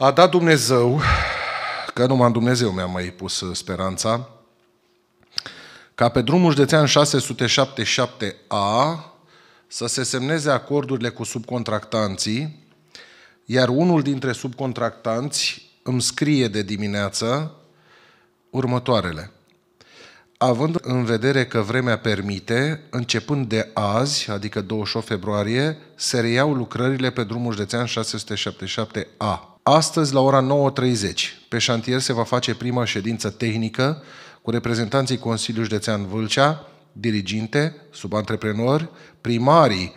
A dat Dumnezeu, că numai Dumnezeu mi-a mai pus uh, speranța, ca pe drumul județean 677A să se semneze acordurile cu subcontractanții, iar unul dintre subcontractanți îmi scrie de dimineață următoarele – având în vedere că vremea permite, începând de azi, adică 28 februarie, se reiau lucrările pe drumul județean 677A. Astăzi, la ora 9.30, pe șantier se va face prima ședință tehnică cu reprezentanții Consiliului Județean Vâlcea, diriginte, subantreprenori, primarii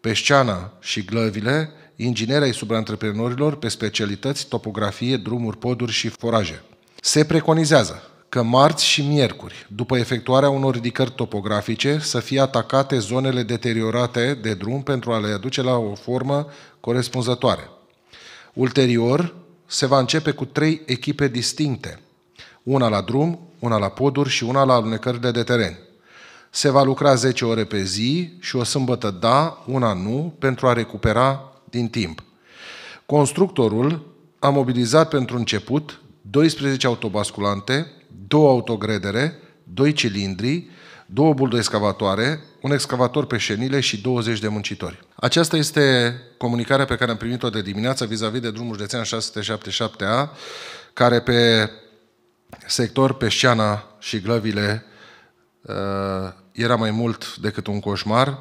Pesceana și Glăvile, inginerii ai subantreprenorilor pe specialități, topografie, drumuri, poduri și foraje. Se preconizează că marți și miercuri, după efectuarea unor ridicări topografice, să fie atacate zonele deteriorate de drum pentru a le aduce la o formă corespunzătoare. Ulterior, se va începe cu trei echipe distincte, una la drum, una la poduri și una la alunecările de teren. Se va lucra 10 ore pe zi și o sâmbătă da, una nu, pentru a recupera din timp. Constructorul a mobilizat pentru început 12 autobasculante, două autogredere, doi cilindri, două buldoescavatoare, un excavator pe șenile și 20 de muncitori. Aceasta este comunicarea pe care am primit-o de dimineață vis-a-vis de drumul județean 677A, care pe sector șeana și Glăvile uh, era mai mult decât un coșmar.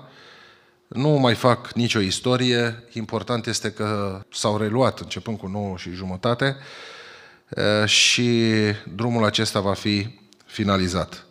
Nu mai fac nicio istorie, important este că s-au reluat începând cu 9 și jumătate, Eh, și drumul acesta va fi finalizat.